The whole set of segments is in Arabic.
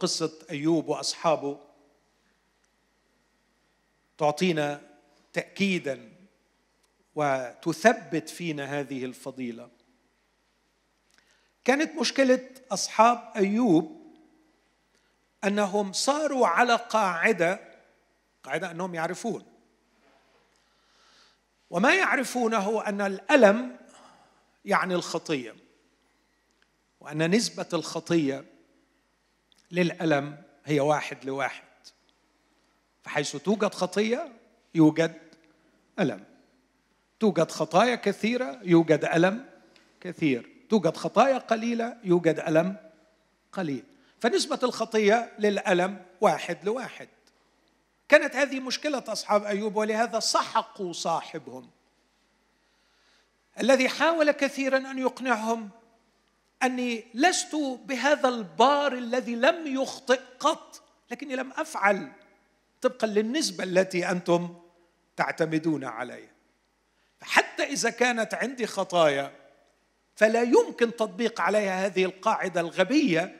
قصة أيوب وأصحابه تعطينا تأكيدا وتثبت فينا هذه الفضيلة كانت مشكلة أصحاب أيوب أنهم صاروا على قاعدة قاعدة أنهم يعرفون وما يعرفونه أن الألم يعني الخطية وأن نسبة الخطية للألم هي واحد لواحد فحيث توجد خطية يوجد ألم توجد خطايا كثيرة يوجد ألم كثير توجد خطايا قليلة يوجد ألم قليل فنسبة الخطية للألم واحد لواحد كانت هذه مشكلة أصحاب أيوب ولهذا سحقوا صاحبهم الذي حاول كثيرا أن يقنعهم اني لست بهذا البار الذي لم يخطئ قط لكني لم افعل طبقا للنسبه التي انتم تعتمدون عليها حتى اذا كانت عندي خطايا فلا يمكن تطبيق عليها هذه القاعده الغبيه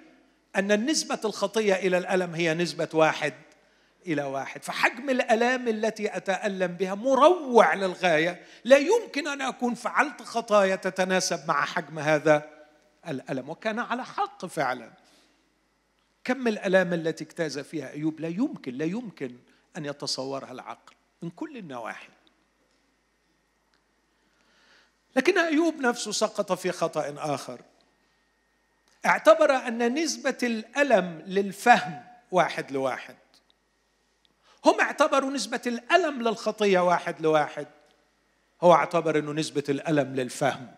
ان نسبه الخطيه الى الالم هي نسبه واحد الى واحد فحجم الالام التي اتالم بها مروع للغايه لا يمكن ان اكون فعلت خطايا تتناسب مع حجم هذا الألم وكان على حق فعلا كم الآلام التي اجتاز فيها أيوب لا يمكن لا يمكن أن يتصورها العقل من كل النواحي لكن أيوب نفسه سقط في خطأ آخر اعتبر أن نسبة الألم للفهم واحد لواحد هم اعتبروا نسبة الألم للخطية واحد لواحد هو اعتبر أنه نسبة الألم للفهم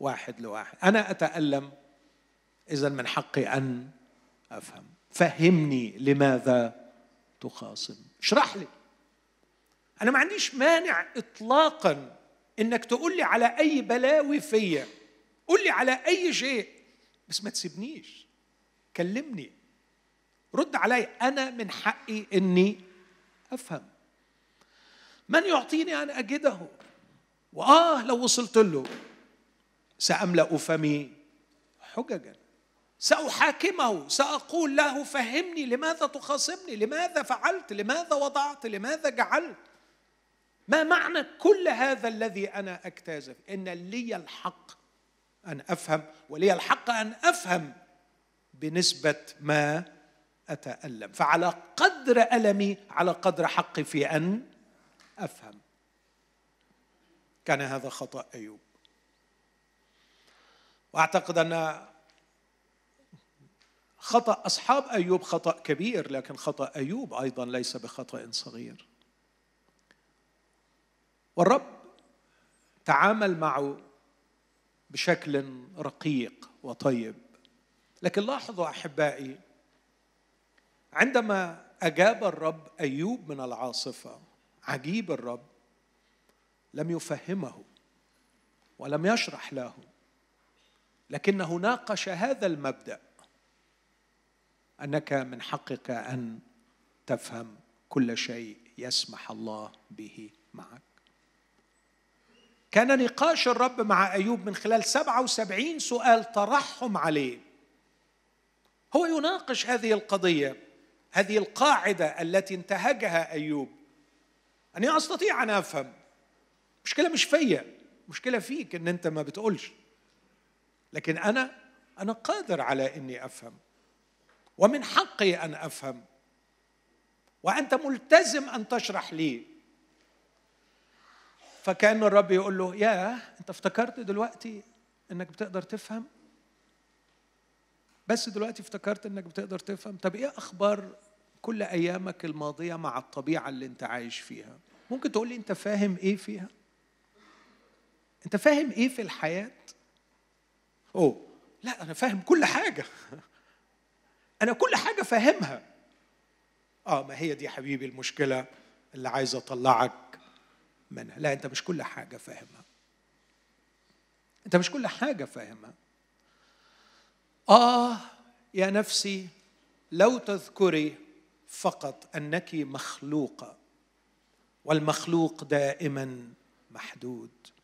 واحد لواحد أنا أتألم إذا من حقي أن أفهم فهمني لماذا تخاصم اشرح لي أنا ما عنديش مانع إطلاقا إنك تقول لي على أي بلاوي فيا قول لي على أي شيء بس ما تسيبنيش كلمني رد علي أنا من حقي إني أفهم من يعطيني أن أجده وآه لو وصلت له سأملأ فمي حججا سأحاكمه سأقول له فهمني لماذا تخاصمني لماذا فعلت لماذا وضعت لماذا جعلت ما معنى كل هذا الذي أنا اجتاز إن لي الحق أن أفهم ولي الحق أن أفهم بنسبة ما أتألم فعلى قدر ألمي على قدر حقي في أن أفهم كان هذا خطأ أيوب واعتقد ان خطا اصحاب ايوب خطا كبير لكن خطا ايوب ايضا ليس بخطا صغير والرب تعامل معه بشكل رقيق وطيب لكن لاحظوا احبائي عندما اجاب الرب ايوب من العاصفه عجيب الرب لم يفهمه ولم يشرح له لكنه ناقش هذا المبدأ أنك من حقك أن تفهم كل شيء يسمح الله به معك كان نقاش الرب مع أيوب من خلال 77 سؤال طرحهم عليه هو يناقش هذه القضية هذه القاعدة التي انتهجها أيوب أني أستطيع أن أفهم مشكلة مش فيا مشكلة فيك أن أنت ما بتقولش لكن انا انا قادر على اني افهم ومن حقي ان افهم وانت ملتزم ان تشرح لي فكان الرب يقول له يا انت افتكرت دلوقتي انك بتقدر تفهم بس دلوقتي افتكرت انك بتقدر تفهم طب ايه اخبار كل ايامك الماضيه مع الطبيعه اللي انت عايش فيها ممكن تقول لي انت فاهم ايه فيها انت فاهم ايه في الحياه اوه لا انا فاهم كل حاجه انا كل حاجه فاهمها اه ما هي دي يا حبيبي المشكله اللي عايز اطلعك منها لا انت مش كل حاجه فاهمها انت مش كل حاجه فاهمها اه يا نفسي لو تذكري فقط انك مخلوقه والمخلوق دائما محدود